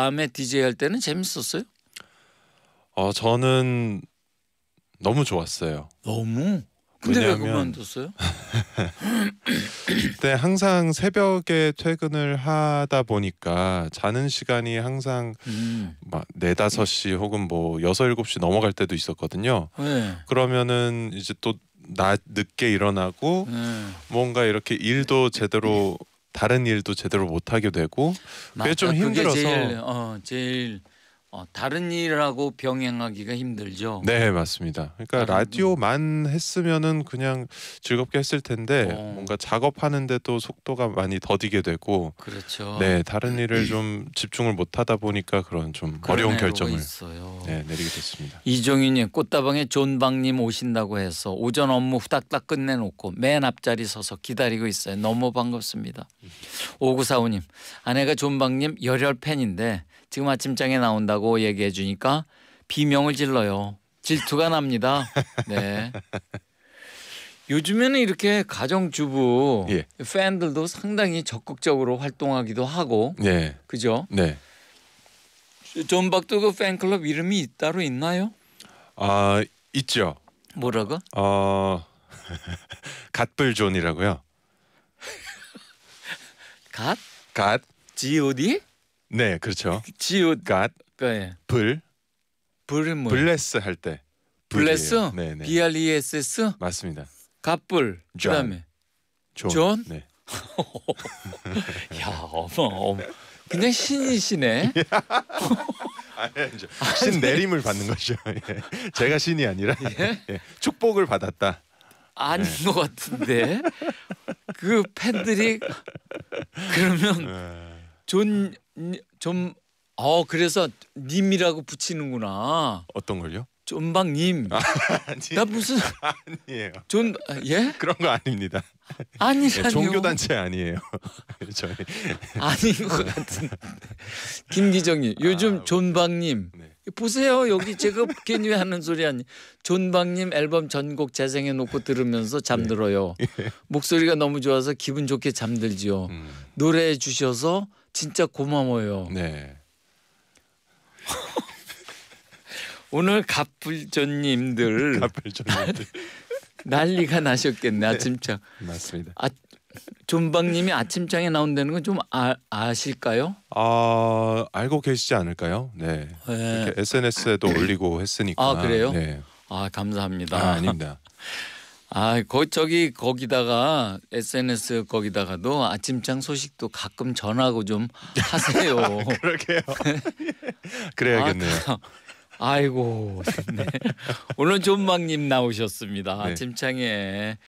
밤에 DJ 할 때는 재밌었어요? 어 저는 너무 좋았어요. 너무? 근데 왜 그만뒀어요? 그때 항상 새벽에 퇴근을 하다 보니까 자는 시간이 항상 음. 막 4, 5시 혹은 뭐 6, 7시 넘어갈 때도 있었거든요. 네. 그러면은 이제 또낮 늦게 일어나고 네. 뭔가 이렇게 일도 제대로 다른 일도 제대로 못 하게 되고 그게 좀 힘들어서 제일, 어, 제일 어, 다른 일하고 병행하기가 힘들죠. 네 맞습니다. 그러니까 다른... 라디오만 했으면은 그냥 즐겁게 했을 텐데 어. 뭔가 작업하는데 도 속도가 많이 더디게 되고 그렇죠. 네 다른 일을 좀 집중을 못하다 보니까 그런 좀 어려운 결정을 네, 내리게 됐습니다. 이종윤님 꽃다방에 존방님 오신다고 해서 오전 업무 후닥닥 끝내놓고 맨 앞자리 서서 기다리고 있어요. 너무 반갑습니다. 오구사오님 아내가 존방님 열혈 팬인데 지금 아침장에 나온다고 얘기해 주니까 비명을 질러요. 질투가 납니다. 네. 요즘에는 이렇게 가정주부 예. 팬들도 상당히 적극적으로 활동하기도 하고 네. 그죠? 네. 존박도 그 팬클럽 이름이 따로 있나요? 아 있죠. 뭐라고? 어 갓불존이라고요. 갓? 갓? G.O.D? 네, 그렇죠. 그 지읒 g 네. 그, 예. 불, 불은 뭐? 블레스 할 때. 블레스? 네, 네. B R E S S? 맞습니다. 갑불. 그다음에 존. 존? 네. 야, 어머, 어머. 그냥 신이시네. 신 내림을 받는 것이죠. 예. 제가 신이 아니라 예? 예. 축복을 받았다. 아닌 네. 것 같은데 그 팬들이 그러면 어. 존좀어 아, 그래서 님이라고 붙이는구나. 어떤 걸요? 존박님. 아, 나 무슨 아니에요. 존 예? 그런 거 아닙니다. 아니라요. 네, 예, 종교 단체 아니에요. 저희 아닌 것 같은. 김기정님 아, 요즘 아, 존박님 네. 보세요 여기 제가 괜히 하는 소리 아니. 존박님 앨범 전곡 재생해 놓고 들으면서 잠들어요. 네. 예. 목소리가 너무 좋아서 기분 좋게 잠들지요. 음. 노래해 주셔서 진짜 고마워요. 네. 오늘 갑불조님들 갑불조님들 난리가 나셨겠네 아침장. 네, 맞습니다. 아, 존박님이 아침장에 나온다는 건 좀 아, 아실까요? 아 알고 계시지 않을까요? 네. 네. SNS에도 올리고 했으니까. 아 그래요? 네. 아 감사합니다. 아, 아닙니다. 아, 거 저기 거기다가 SNS 거기다가도 아침장 소식도 가끔 전하고 좀 하세요. 그러게요. 그래야겠네요. 아, 이고 네. 오늘 존망님 나오셨습니다. 네. 아침창에